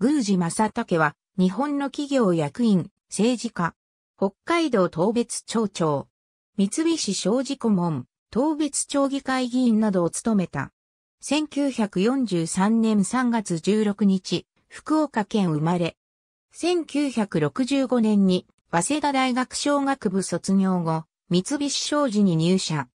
宮司正武は、日本の企業役員、政治家、北海道東別町長、三菱商事顧問、東別町議会議員などを務めた。1943年3月16日、福岡県生まれ。1965年に、早稲田大学商学部卒業後、三菱商事に入社。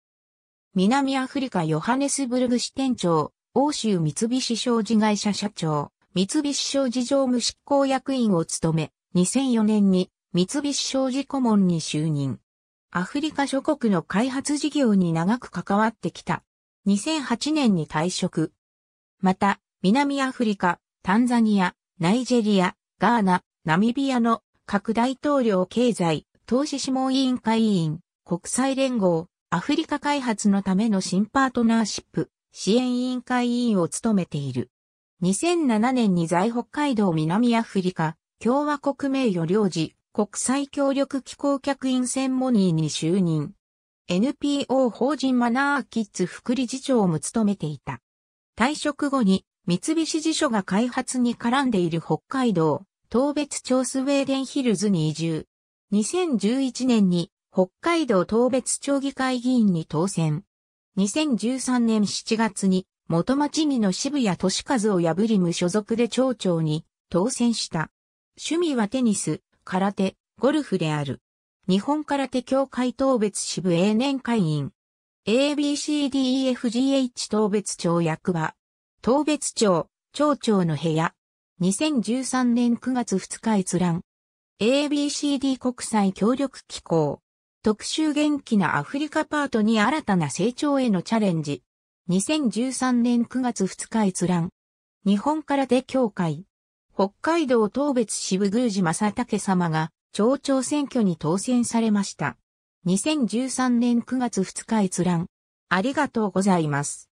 南アフリカヨハネスブルグ支店長、欧州三菱商事会社社長、三菱商事常務執行役員を務め、2004年に三菱商事顧問に就任。アフリカ諸国の開発事業に長く関わってきた。2008年に退職。また、南アフリカ、タンザニア、ナイジェリア、ガーナ、ナミビアの各大統領経済、投資諮問委員会委員、国際連合、アフリカ開発のための新パートナーシップ、支援委員会委員を務めている。2007年に在北海道南アフリカ共和国名誉領事国際協力機構客員専門員に就任。NPO 法人マナーキッズ副理事長も務めていた。退職後に三菱辞書が開発に絡んでいる北海道東別町スウェーデンヒルズに移住。2011年に北海道東別町議会議員に当選。2013年7月に元町にの渋谷俊和を破り無所属で町長に当選した。趣味はテニス、空手、ゴルフである。日本空手協会当別支部永年会員。ABCDEFGH 当別町役場。当別町、町長の部屋。2013年9月2日閲覧。ABCD 国際協力機構。特集元気なアフリカパートに新たな成長へのチャレンジ。2013年9月2日閲覧。日本空手協会。北海道東別支部宮司正武様が町長選挙に当選されました。2013年9月2日閲覧。ありがとうございます。